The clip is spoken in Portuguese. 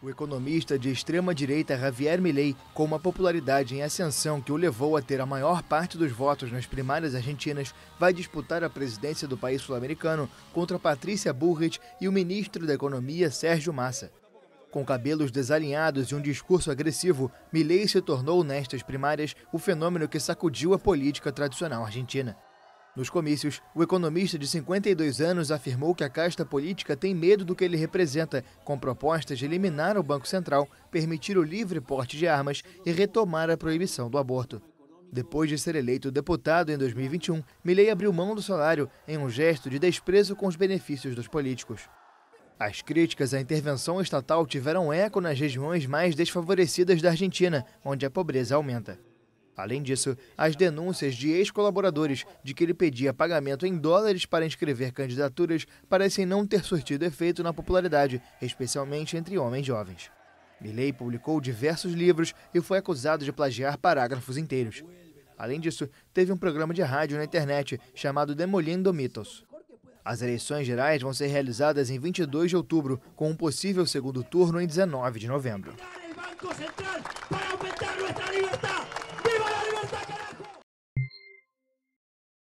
O economista de extrema-direita Javier Milei, com uma popularidade em ascensão que o levou a ter a maior parte dos votos nas primárias argentinas, vai disputar a presidência do país sul-americano contra Patrícia Burrich e o ministro da Economia Sérgio Massa. Com cabelos desalinhados e um discurso agressivo, Milei se tornou nestas primárias o fenômeno que sacudiu a política tradicional argentina. Nos comícios, o economista de 52 anos afirmou que a casta política tem medo do que ele representa, com propostas de eliminar o Banco Central, permitir o livre porte de armas e retomar a proibição do aborto. Depois de ser eleito deputado em 2021, Milei abriu mão do salário em um gesto de desprezo com os benefícios dos políticos. As críticas à intervenção estatal tiveram eco nas regiões mais desfavorecidas da Argentina, onde a pobreza aumenta. Além disso, as denúncias de ex-colaboradores de que ele pedia pagamento em dólares para inscrever candidaturas parecem não ter surtido efeito na popularidade, especialmente entre homens jovens. Milley publicou diversos livros e foi acusado de plagiar parágrafos inteiros. Além disso, teve um programa de rádio na internet chamado Demolindo Mitos. As eleições gerais vão ser realizadas em 22 de outubro, com um possível segundo turno em 19 de novembro.